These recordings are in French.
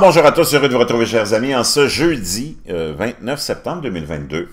bonjour à tous, heureux de vous retrouver, chers amis, en ce jeudi 29 euh, septembre 2022.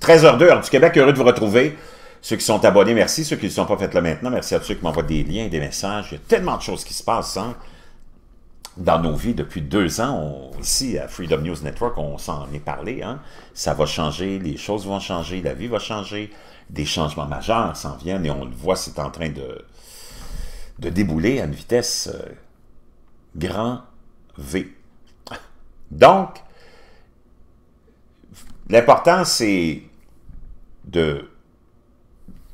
13h02, heure du Québec, heureux de vous retrouver. Ceux qui sont abonnés, merci. Ceux qui ne sont pas, faites là maintenant. Merci à tous ceux qui m'envoient des liens, des messages. Il y a tellement de choses qui se passent hein, dans nos vies depuis deux ans. ici, à Freedom News Network, on s'en est parlé. Hein. Ça va changer, les choses vont changer, la vie va changer. Des changements majeurs s'en viennent et on le voit, c'est en train de, de débouler à une vitesse euh, grande. Donc, l'important, c'est de,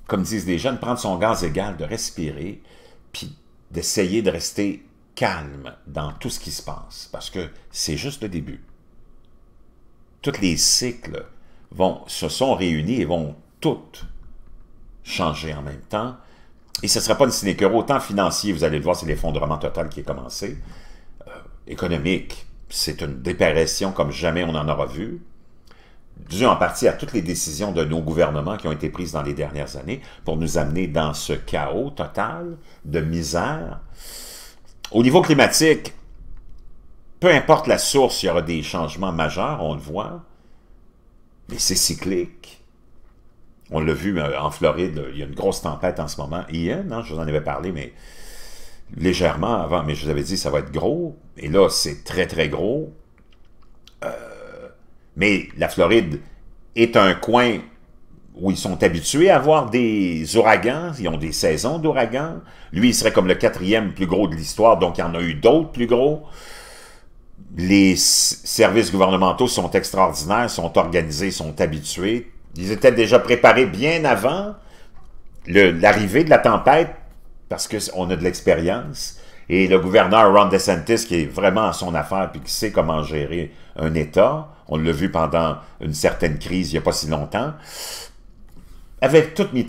comme disent les jeunes, prendre son gaz égal, de respirer, puis d'essayer de rester calme dans tout ce qui se passe, parce que c'est juste le début. Tous les cycles vont, se sont réunis et vont toutes changer en même temps. Et ce ne sera pas une sinécure, autant financier, vous allez le voir, c'est l'effondrement total qui est commencé, économique. C'est une dépression comme jamais on en aura vu, due en partie à toutes les décisions de nos gouvernements qui ont été prises dans les dernières années pour nous amener dans ce chaos total de misère. Au niveau climatique, peu importe la source, il y aura des changements majeurs, on le voit, mais c'est cyclique. On l'a vu euh, en Floride, il y a une grosse tempête en ce moment. Ian, hein, je vous en avais parlé, mais légèrement avant, mais je vous avais dit ça va être gros. Et là, c'est très, très gros. Euh, mais la Floride est un coin où ils sont habitués à avoir des ouragans, ils ont des saisons d'ouragans. Lui, il serait comme le quatrième plus gros de l'histoire, donc il y en a eu d'autres plus gros. Les services gouvernementaux sont extraordinaires, sont organisés, sont habitués. Ils étaient déjà préparés bien avant l'arrivée de la tempête parce qu'on a de l'expérience. Et le gouverneur Ron DeSantis, qui est vraiment à son affaire puis qui sait comment gérer un État, on l'a vu pendant une certaine crise il n'y a pas si longtemps, avait tout mis,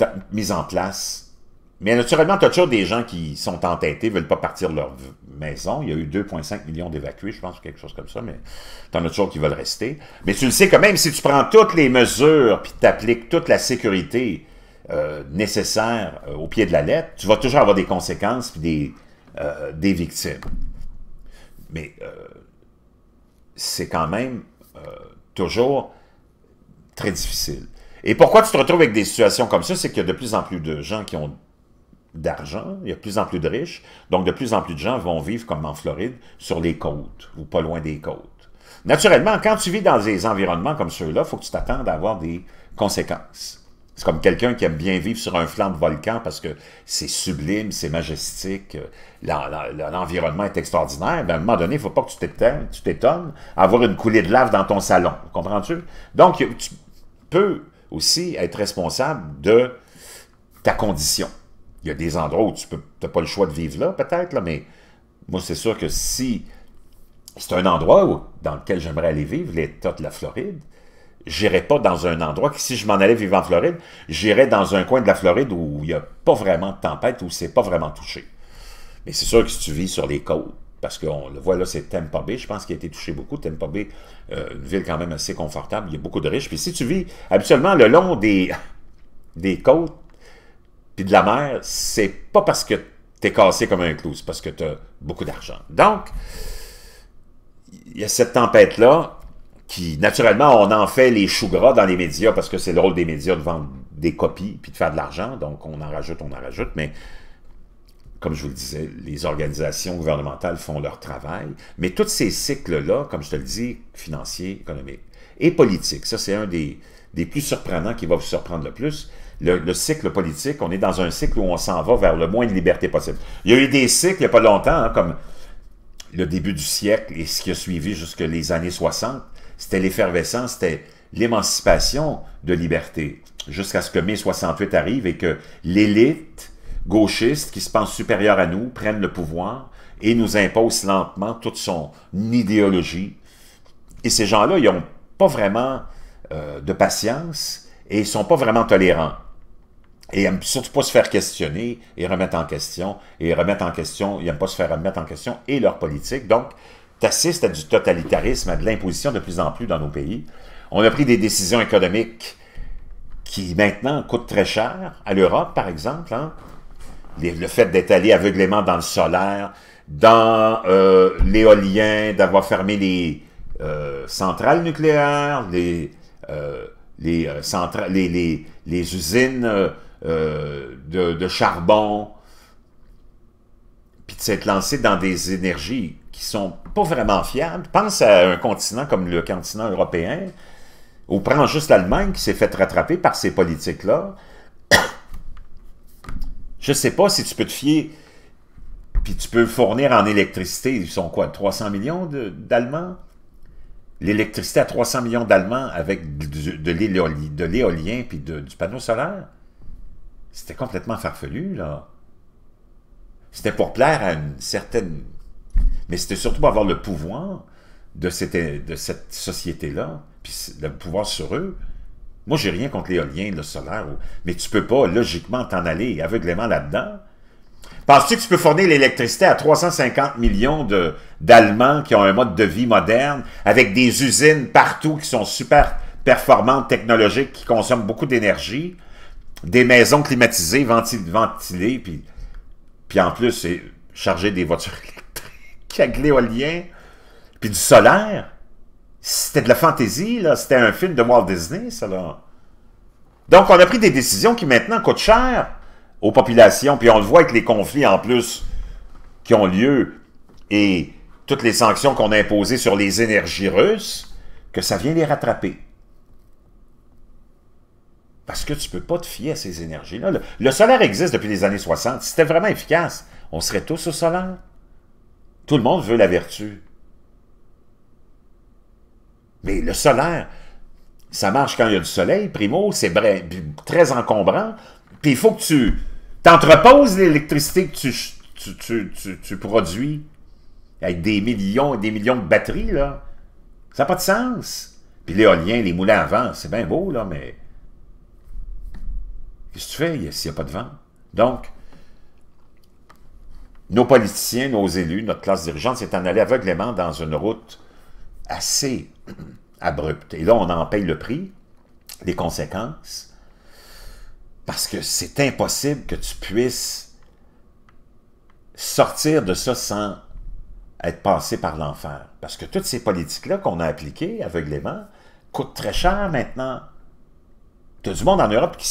en place. Mais naturellement, tu as toujours des gens qui sont entêtés, veulent pas partir de leur maison. Il y a eu 2,5 millions d'évacués, je pense, quelque chose comme ça, mais tu en as toujours qui veulent rester. Mais tu le sais quand même, si tu prends toutes les mesures puis appliques toute la sécurité, euh, nécessaire euh, au pied de la lettre, tu vas toujours avoir des conséquences et des, euh, des victimes. Mais c'est quand même toujours très difficile. Et pourquoi tu te retrouves avec des situations comme ça, c'est qu'il y a de plus en plus de gens qui ont d'argent, il y a de plus en plus de riches, donc de plus en plus de gens vont vivre comme en Floride, sur les côtes, ou pas loin des côtes. Naturellement, quand tu vis dans des environnements comme ceux-là, il faut que tu t'attendes à avoir des conséquences. C'est comme quelqu'un qui aime bien vivre sur un flanc de volcan parce que c'est sublime, c'est majestique, euh, l'environnement est extraordinaire. Ben, à un moment donné, il ne faut pas que tu t'étonnes à avoir une coulée de lave dans ton salon. Comprends-tu? Donc, tu peux aussi être responsable de ta condition. Il y a des endroits où tu n'as pas le choix de vivre là, peut-être, mais moi, c'est sûr que si c'est un endroit dans lequel j'aimerais aller vivre, l'État de la Floride, j'irais pas dans un endroit que si je m'en allais vivre en Floride, j'irais dans un coin de la Floride où il n'y a pas vraiment de tempête, où c'est pas vraiment touché. Mais c'est sûr que si tu vis sur les côtes, parce qu'on le voit là, c'est Tampa Bay, je pense qu'il a été touché beaucoup. Tampa Bay, euh, une ville quand même assez confortable, il y a beaucoup de riches. Puis si tu vis habituellement le long des, des côtes, puis de la mer, c'est pas parce que tu es cassé comme un clou, c'est parce que tu as beaucoup d'argent. Donc, il y a cette tempête-là, qui, naturellement, on en fait les choux gras dans les médias parce que c'est le rôle des médias de vendre des copies puis de faire de l'argent. Donc, on en rajoute, on en rajoute. Mais, comme je vous le disais, les organisations gouvernementales font leur travail. Mais tous ces cycles-là, comme je te le dis, financiers, économiques et politiques, ça, c'est un des, plus surprenants qui va vous surprendre le plus. Le, cycle politique, on est dans un cycle où on s'en va vers le moins de liberté possible. Il y a eu des cycles il n'y a pas longtemps, hein, comme le début du siècle et ce qui a suivi jusque les années 60, c'était l'effervescence, c'était l'émancipation de liberté, jusqu'à ce que mai 68 arrive et que l'élite gauchiste qui se pense supérieure à nous prenne le pouvoir et nous impose lentement toute son idéologie. Et ces gens-là, ils n'ont pas vraiment euh, de patience et ils sont pas vraiment tolérants. Et ils n'aiment surtout pas se faire questionner et remettre en question. Et remettre en question, ils n'aiment pas se faire remettre en question et leur politique. Donc, t'assistes à du totalitarisme, à de l'imposition de plus en plus dans nos pays. On a pris des décisions économiques qui maintenant coûtent très cher, à l'Europe par exemple. Hein. le fait d'être allé aveuglément dans le solaire, dans euh, l'éolien, d'avoir fermé les euh, centrales nucléaires, les, euh, les, usines de, charbon, puis de s'être lancé dans des énergies qui sont pas vraiment fiables. Pense à un continent comme le continent européen, ou prends juste l'Allemagne qui s'est fait rattraper par ces politiques-là. Je sais pas si tu peux te fier, puis tu peux fournir en électricité, ils sont quoi, 300 millions d'Allemands? L'électricité à 300 millions d'Allemands avec de l'éolien puis du panneau solaire? C'était complètement farfelu, là. C'était pour plaire à une certaine mais c'était surtout pour avoir le pouvoir de cette, de cette société-là, puis le pouvoir sur eux. Moi, j'ai rien contre l'éolien, le solaire, mais tu peux pas logiquement t'en aller aveuglément là-dedans. Penses-tu que tu peux fournir l'électricité à 350 millions d'Allemands qui ont un mode de vie moderne, avec des usines partout qui sont super performantes, technologiques, qui consomment beaucoup d'énergie, des maisons climatisées, ventilées, puis, puis en plus, charger des voitures avec l'éolien, puis du solaire. C'était de la fantaisie, là. C'était un film de Walt Disney, ça, là. Donc, on a pris des décisions qui, maintenant, coûtent cher aux populations. Puis on le voit avec les conflits, en plus, qui ont lieu et toutes les sanctions qu'on a imposées sur les énergies russes, que ça vient les rattraper. Parce que tu ne peux pas te fier à ces énergies-là. Le, solaire existe depuis les années 60. c'était vraiment efficace, on serait tous au solaire. Tout le monde veut la vertu. Mais le solaire, ça marche quand il y a du soleil, primo, c'est très encombrant. Puis il faut que tu t'entreposes l'électricité que tu, produis avec des millions et des millions de batteries, là. Ça n'a pas de sens. Puis l'éolien, les moulins à vent, c'est bien beau, là, mais... Qu'est-ce que tu fais s'il n'y a pas de vent? Donc, nos politiciens, nos élus, notre classe dirigeante s'est en allé aveuglément dans une route assez abrupte. Et là, on en paye le prix, les conséquences, parce que c'est impossible que tu puisses sortir de ça sans être passé par l'enfer. Parce que toutes ces politiques-là qu'on a appliquées aveuglément coûtent très cher maintenant. Tu as du monde en Europe qui,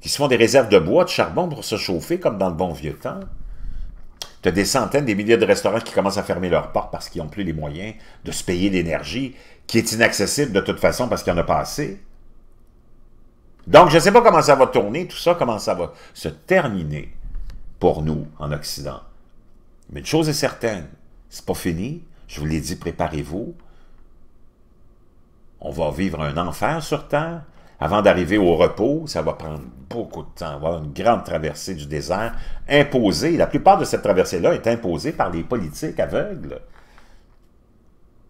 qui se font des réserves de bois, de charbon pour se chauffer comme dans le bon vieux temps. Tu as des centaines, des milliers de restaurants qui commencent à fermer leurs portes parce qu'ils n'ont plus les moyens de se payer l'énergie, qui est inaccessible de toute façon parce qu'il n'y en a pas assez. Donc, je ne sais pas comment ça va tourner, tout ça, comment ça va se terminer pour nous en Occident. Mais une chose est certaine, c'est pas fini. Je vous l'ai dit, préparez-vous. On va vivre un enfer sur Terre. Avant d'arriver au repos, ça va prendre beaucoup de temps. On va avoir une grande traversée du désert imposée. La plupart de cette traversée-là est imposée par les politiques aveugles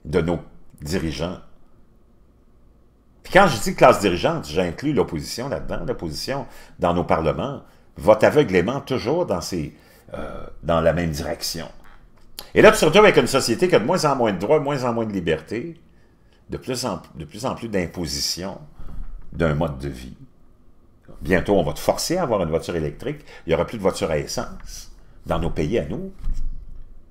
de nos dirigeants. Puis quand je dis classe dirigeante, j'inclus l'opposition là-dedans, l'opposition dans nos parlements, vote aveuglément toujours dans, euh, dans la même direction. Et là, tu te retrouves avec une société qui a de moins en moins de droits, de moins en moins de liberté, de plus en, de plus, en plus d'impositions, d'un mode de vie. Bientôt, on va te forcer à avoir une voiture électrique. Il n'y aura plus de voiture à essence dans nos pays à nous.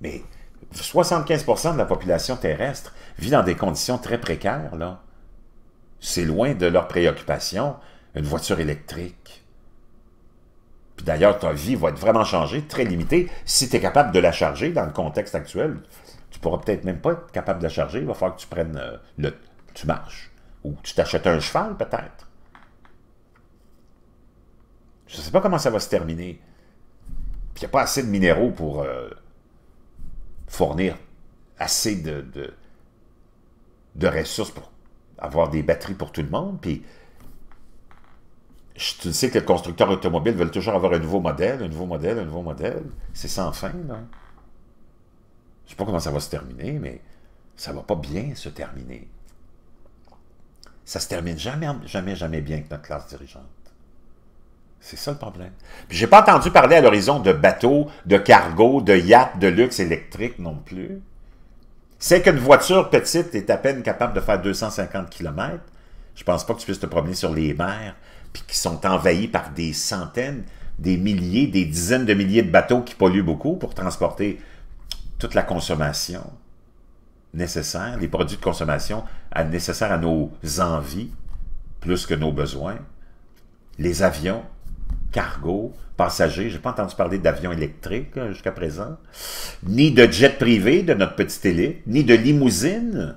Mais 75 de la population terrestre vit dans des conditions très précaires, là. C'est loin de leur préoccupation, une voiture électrique. Puis d'ailleurs, ta vie va être vraiment changée, très limitée, si tu es capable de la charger dans le contexte actuel. Tu pourras peut-être même pas être capable de la charger, il va falloir que tu prennes euh, le... tu marches. Ou tu t'achètes un cheval, peut-être. Je ne sais pas comment ça va se terminer. il n'y a pas assez de minéraux pour euh, fournir assez de, ressources pour avoir des batteries pour tout le monde. Puis je, tu sais que les constructeurs automobiles veulent toujours avoir un nouveau modèle, un nouveau modèle, un nouveau modèle. C'est sans fin, là. Je ne sais pas comment ça va se terminer, mais ça ne va pas bien se terminer. Ça se termine jamais, jamais, jamais bien avec notre classe dirigeante. C'est ça le problème. Puis n'ai pas entendu parler à l'horizon de bateaux, de cargo, de yachts, de luxe électrique non plus. C'est qu'une voiture petite est à peine capable de faire 250 km. Je pense pas que tu puisses te promener sur les mers, puis qui sont envahis par des centaines, des milliers, des dizaines de milliers de bateaux qui polluent beaucoup pour transporter toute la consommation nécessaires, les produits de consommation à, nécessaires à nos envies, plus que nos besoins, les avions, cargo, passagers, je n'ai pas entendu parler d'avions électriques jusqu'à présent, ni de jets privés de notre petite élite, ni de limousines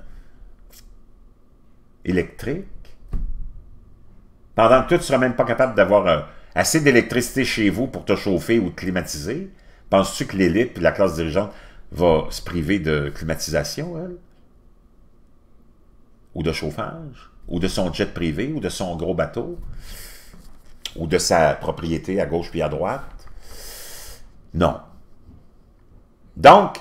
électriques. Pendant que tu ne seras même pas capable d'avoir euh, assez d'électricité chez vous pour te chauffer ou te climatiser, penses-tu que l'élite et la classe dirigeante va se priver de climatisation, elle? Ou de chauffage? Ou de son jet privé? Ou de son gros bateau? Ou de sa propriété à gauche puis à droite? Non. Donc,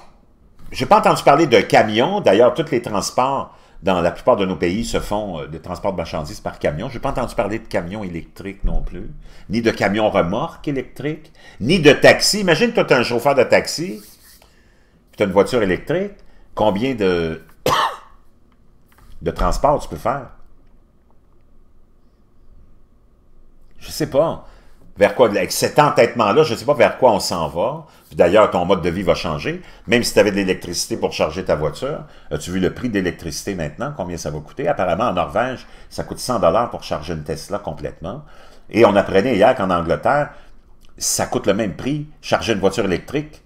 je n'ai pas entendu parler de camions. D'ailleurs, tous les transports dans la plupart de nos pays se font euh, de transport de marchandises par camion. Je n'ai pas entendu parler de camions électriques non plus, ni de camions remorques électriques, ni de taxis. Imagine, toi, tu un chauffeur de taxi tu as une voiture électrique, combien de, de transport tu peux faire? Je ne sais pas. Vers quoi, avec cet entêtement-là, je ne sais pas vers quoi on s'en va. D'ailleurs, ton mode de vie va changer. Même si tu avais de l'électricité pour charger ta voiture, as-tu vu le prix de l'électricité maintenant? Combien ça va coûter? Apparemment, en Norvège, ça coûte 100 dollars pour charger une Tesla complètement. Et on apprenait hier qu'en Angleterre, ça coûte le même prix charger une voiture électrique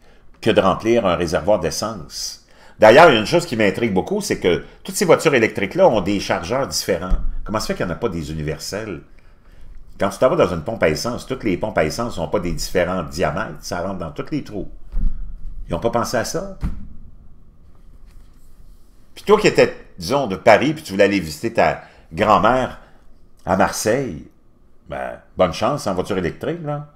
que de remplir un réservoir d'essence. D'ailleurs, il y a une chose qui m'intrigue beaucoup, c'est que toutes ces voitures électriques-là ont des chargeurs différents. Comment se fait qu'il n'y en a pas des universels? Quand tu t'en vas dans une pompe à essence, toutes les pompes à essence n'ont pas des différents diamètres, ça rentre dans tous les trous. Ils n'ont pas pensé à ça. Puis toi qui étais, disons, de Paris, puis tu voulais aller visiter ta grand-mère à Marseille, ben, bonne chance en voiture électrique, là.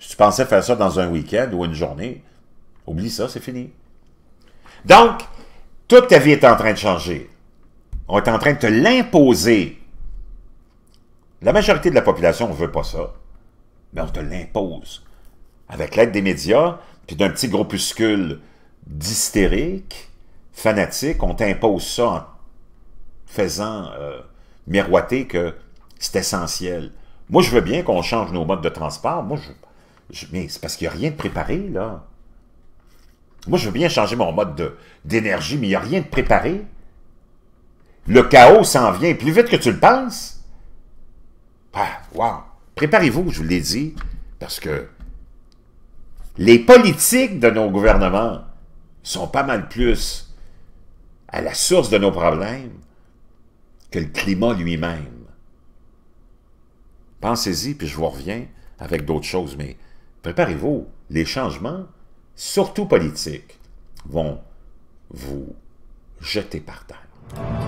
Si tu pensais faire ça dans un week-end ou une journée, Oublie ça, c'est fini. Donc, toute ta vie est en train de changer. On est en train de te l'imposer. La majorité de la population ne veut pas ça, mais on te l'impose. Avec l'aide des médias, puis d'un petit groupuscule d'hystériques, fanatiques, on t'impose ça en faisant euh, miroiter que c'est essentiel. Moi, je veux bien qu'on change nos modes de transport. Moi, je, mais c'est parce qu'il n'y a rien de préparé, là. Moi, je veux bien changer mon mode d'énergie, mais il n'y a rien de préparé. Le chaos s'en vient plus vite que tu le penses. Ah, préparez-vous, je vous l'ai dit, parce que les politiques de nos gouvernements sont pas mal plus à la source de nos problèmes que le climat lui-même. Pensez-y, puis je vous reviens avec d'autres choses, mais préparez-vous. Les changements surtout politiques, vont vous jeter par terre.